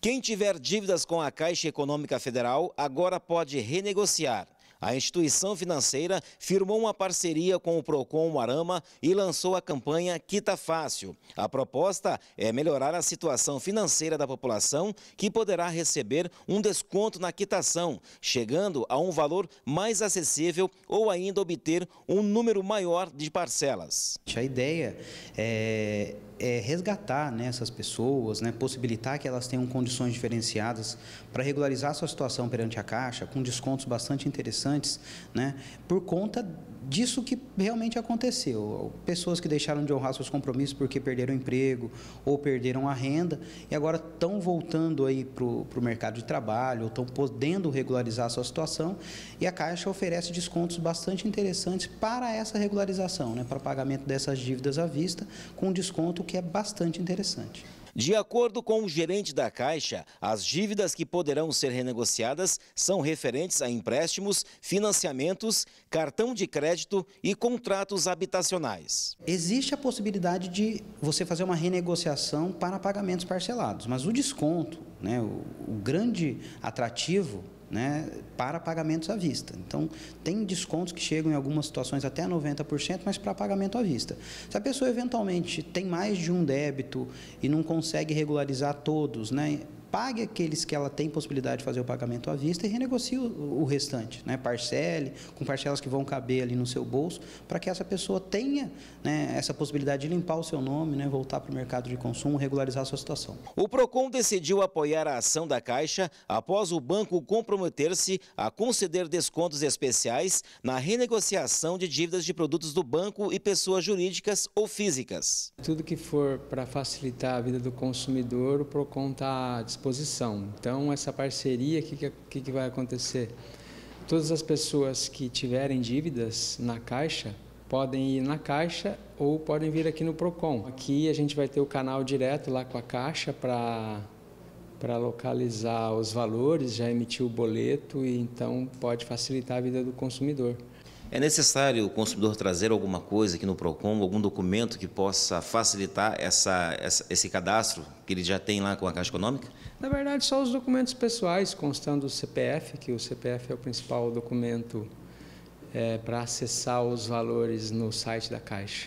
Quem tiver dívidas com a Caixa Econômica Federal agora pode renegociar. A instituição financeira firmou uma parceria com o Procon Arama e lançou a campanha Quita Fácil. A proposta é melhorar a situação financeira da população, que poderá receber um desconto na quitação, chegando a um valor mais acessível ou ainda obter um número maior de parcelas. A ideia é, é resgatar né, essas pessoas, né, possibilitar que elas tenham condições diferenciadas para regularizar sua situação perante a Caixa, com descontos bastante interessantes interessantes, né? Por conta disso que realmente aconteceu. Pessoas que deixaram de honrar seus compromissos porque perderam o emprego ou perderam a renda e agora estão voltando aí para o mercado de trabalho, ou estão podendo regularizar a sua situação e a Caixa oferece descontos bastante interessantes para essa regularização, né, para o pagamento dessas dívidas à vista, com um desconto que é bastante interessante. De acordo com o gerente da Caixa, as dívidas que poderão ser renegociadas são referentes a empréstimos, financiamentos, cartão de crédito e contratos habitacionais. Existe a possibilidade de você fazer uma renegociação para pagamentos parcelados, mas o desconto, né, o, o grande atrativo né, para pagamentos à vista. Então, tem descontos que chegam em algumas situações até 90%, mas para pagamento à vista. Se a pessoa eventualmente tem mais de um débito e não consegue regularizar todos, né, pague aqueles que ela tem possibilidade de fazer o pagamento à vista e renegocie o, o restante, né? parcele, com parcelas que vão caber ali no seu bolso, para que essa pessoa tenha né, essa possibilidade de limpar o seu nome, né, voltar para o mercado de consumo, regularizar a sua situação. O PROCON decidiu apoiar a ação da Caixa após o banco comprometer-se a conceder descontos especiais na renegociação de dívidas de produtos do banco e pessoas jurídicas ou físicas. Tudo que for para facilitar a vida do consumidor, o PROCON está disponível então, essa parceria, o que, que, que vai acontecer? Todas as pessoas que tiverem dívidas na Caixa podem ir na Caixa ou podem vir aqui no Procon. Aqui a gente vai ter o canal direto lá com a Caixa para para localizar os valores, já emitir o boleto e então pode facilitar a vida do consumidor. É necessário o consumidor trazer alguma coisa aqui no PROCON, algum documento que possa facilitar essa, essa, esse cadastro que ele já tem lá com a Caixa Econômica? Na verdade, só os documentos pessoais, constando o CPF, que o CPF é o principal documento é, para acessar os valores no site da Caixa.